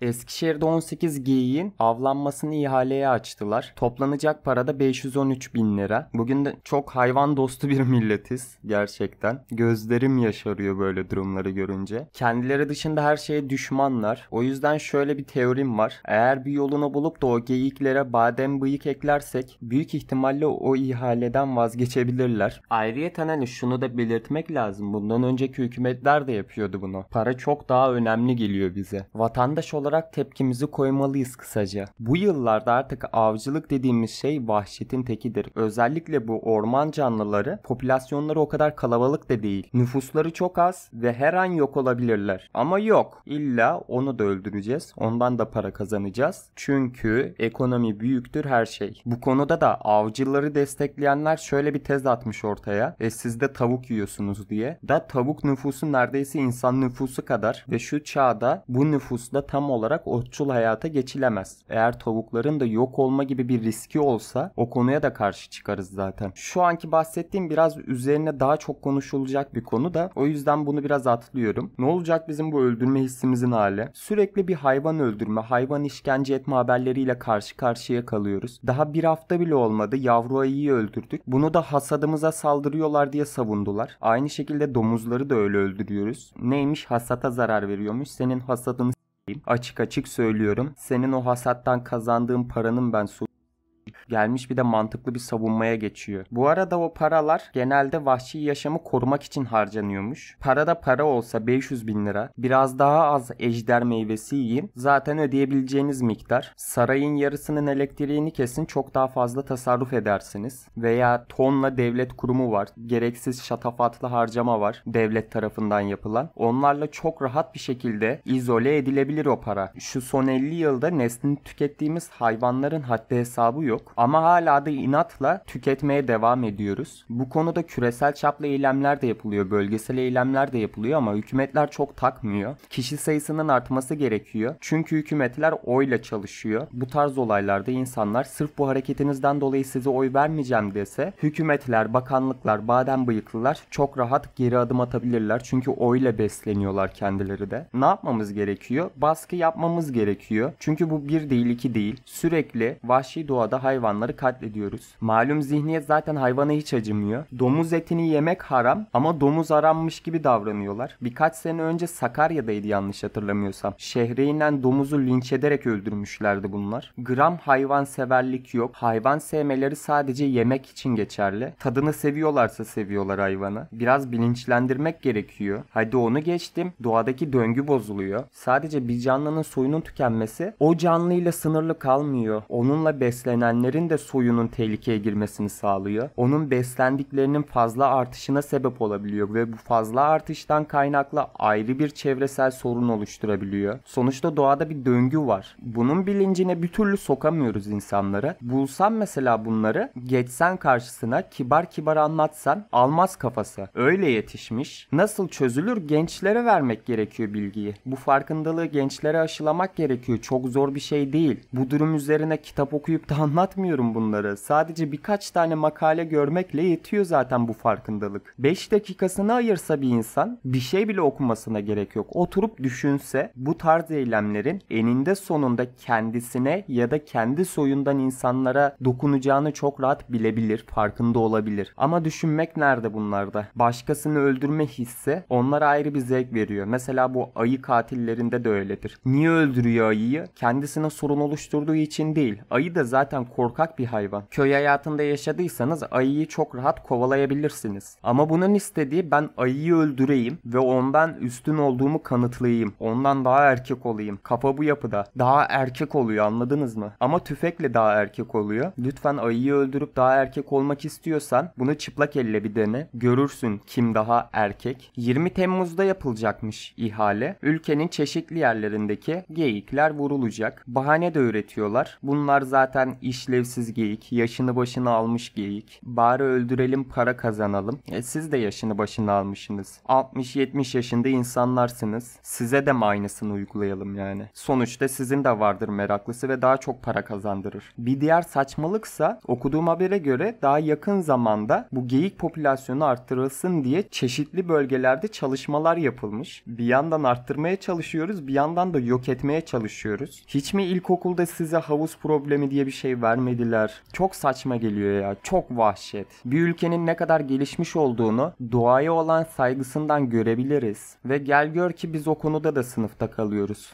Eskişehir'de 18 geyiğin avlanmasını ihaleye açtılar. Toplanacak para da 513 bin lira. Bugün de çok hayvan dostu bir milletiz gerçekten. Gözlerim yaşarıyor böyle durumları görünce. Kendileri dışında her şeye düşmanlar. O yüzden şöyle bir teorim var. Eğer bir yolunu bulup da o geyiklere badem bıyık eklersek büyük ihtimalle o ihaleden vazgeçebilirler. Ayrıyeten hani şunu da belirtmek lazım. Bundan önceki hükümet şirketler de yapıyordu bunu. Para çok daha önemli geliyor bize. Vatandaş olarak tepkimizi koymalıyız kısaca. Bu yıllarda artık avcılık dediğimiz şey vahşetin tekidir. Özellikle bu orman canlıları popülasyonları o kadar kalabalık da değil. Nüfusları çok az ve her an yok olabilirler. Ama yok. İlla onu da öldüreceğiz. Ondan da para kazanacağız. Çünkü ekonomi büyüktür her şey. Bu konuda da avcıları destekleyenler şöyle bir tez atmış ortaya. E siz de tavuk yiyorsunuz diye. Da tavuk nüfusu nüfusun neredeyse insan nüfusu kadar ve şu çağda bu nüfusla tam olarak otçul hayata geçilemez. Eğer tavukların da yok olma gibi bir riski olsa o konuya da karşı çıkarız zaten. Şu anki bahsettiğim biraz üzerine daha çok konuşulacak bir konu da o yüzden bunu biraz atlıyorum. Ne olacak bizim bu öldürme hissimizin hali? Sürekli bir hayvan öldürme, hayvan işkence etme haberleriyle karşı karşıya kalıyoruz. Daha bir hafta bile olmadı yavru ayıyı öldürdük. Bunu da hasadımıza saldırıyorlar diye savundular. Aynı şekilde domuzları da öyle öldürdük öldürüyoruz. Neymiş? Hasata zarar veriyormuş. Senin hasadını açık açık söylüyorum. Senin o hasattan kazandığın paranın ben su gelmiş bir de mantıklı bir savunmaya geçiyor. Bu arada o paralar genelde vahşi yaşamı korumak için harcanıyormuş. Parada para olsa 500 bin lira biraz daha az ejder meyvesi yiyin zaten ödeyebileceğiniz miktar. Sarayın yarısının elektriğini kesin çok daha fazla tasarruf edersiniz. Veya tonla devlet kurumu var. Gereksiz şatafatlı harcama var devlet tarafından yapılan. Onlarla çok rahat bir şekilde izole edilebilir o para. Şu son 50 yılda neslini tükettiğimiz hayvanların haddi hesabı yok yok. Ama hala da inatla tüketmeye devam ediyoruz. Bu konuda küresel çaplı eylemler de yapılıyor, bölgesel eylemler de yapılıyor ama hükümetler çok takmıyor. Kişi sayısının artması gerekiyor. Çünkü hükümetler oyla çalışıyor. Bu tarz olaylarda insanlar sırf bu hareketinizden dolayı size oy vermeyeceğim dese hükümetler, bakanlıklar, badem bıyıklılar çok rahat geri adım atabilirler. Çünkü oyla besleniyorlar kendileri de. Ne yapmamız gerekiyor? Baskı yapmamız gerekiyor. Çünkü bu bir değil iki değil. Sürekli vahşi doğada hayvanları katlediyoruz. Malum zihniyet zaten hayvana hiç acımıyor. Domuz etini yemek haram ama domuz aranmış gibi davranıyorlar. Birkaç sene önce Sakarya'daydı yanlış hatırlamıyorsam. Şehre inen domuzu linç ederek öldürmüşlerdi bunlar. Gram hayvanseverlik yok. Hayvan sevmeleri sadece yemek için geçerli. Tadını seviyorlarsa seviyorlar hayvanı. Biraz bilinçlendirmek gerekiyor. Hadi onu geçtim. Doğadaki döngü bozuluyor. Sadece bir canlının soyunun tükenmesi o canlıyla sınırlı kalmıyor. Onunla beslenen besinlenenlerin de soyunun tehlikeye girmesini sağlıyor. Onun beslendiklerinin fazla artışına sebep olabiliyor ve bu fazla artıştan kaynaklı ayrı bir çevresel sorun oluşturabiliyor. Sonuçta doğada bir döngü var. Bunun bilincine bir türlü sokamıyoruz insanlara. Bulsan mesela bunları geçsen karşısına kibar kibar anlatsan almaz kafası. Öyle yetişmiş. Nasıl çözülür gençlere vermek gerekiyor bilgiyi. Bu farkındalığı gençlere aşılamak gerekiyor. Çok zor bir şey değil. Bu durum üzerine kitap okuyup da anlat anlatmıyorum bunları. Sadece birkaç tane makale görmekle yetiyor zaten bu farkındalık. 5 dakikasını ayırsa bir insan bir şey bile okumasına gerek yok. Oturup düşünse bu tarz eylemlerin eninde sonunda kendisine ya da kendi soyundan insanlara dokunacağını çok rahat bilebilir, farkında olabilir. Ama düşünmek nerede bunlarda? Başkasını öldürme hissi onlara ayrı bir zevk veriyor. Mesela bu ayı katillerinde de öyledir. Niye öldürüyor ayıyı? Kendisine sorun oluşturduğu için değil. Ayı da zaten korkak bir hayvan. Köy hayatında yaşadıysanız ayıyı çok rahat kovalayabilirsiniz. Ama bunun istediği ben ayıyı öldüreyim ve ondan üstün olduğumu kanıtlayayım. Ondan daha erkek olayım. Kafa bu yapıda. Daha erkek oluyor anladınız mı? Ama tüfekle daha erkek oluyor. Lütfen ayıyı öldürüp daha erkek olmak istiyorsan bunu çıplak elle bir dene. Görürsün kim daha erkek. 20 Temmuz'da yapılacakmış ihale. Ülkenin çeşitli yerlerindeki geyikler vurulacak. Bahane de üretiyorlar. Bunlar zaten iş işlevsiz geyik, yaşını başını almış geyik, bari öldürelim para kazanalım. E siz de yaşını başını almışsınız. 60-70 yaşında insanlarsınız. Size de mi aynısını uygulayalım yani? Sonuçta sizin de vardır meraklısı ve daha çok para kazandırır. Bir diğer saçmalıksa okuduğum habere göre daha yakın zamanda bu geyik popülasyonu arttırılsın diye çeşitli bölgelerde çalışmalar yapılmış. Bir yandan arttırmaya çalışıyoruz, bir yandan da yok etmeye çalışıyoruz. Hiç mi ilkokulda size havuz problemi diye bir şey vermediler. Çok saçma geliyor ya. Çok vahşet. Bir ülkenin ne kadar gelişmiş olduğunu doğaya olan saygısından görebiliriz. Ve gel gör ki biz o konuda da sınıfta kalıyoruz.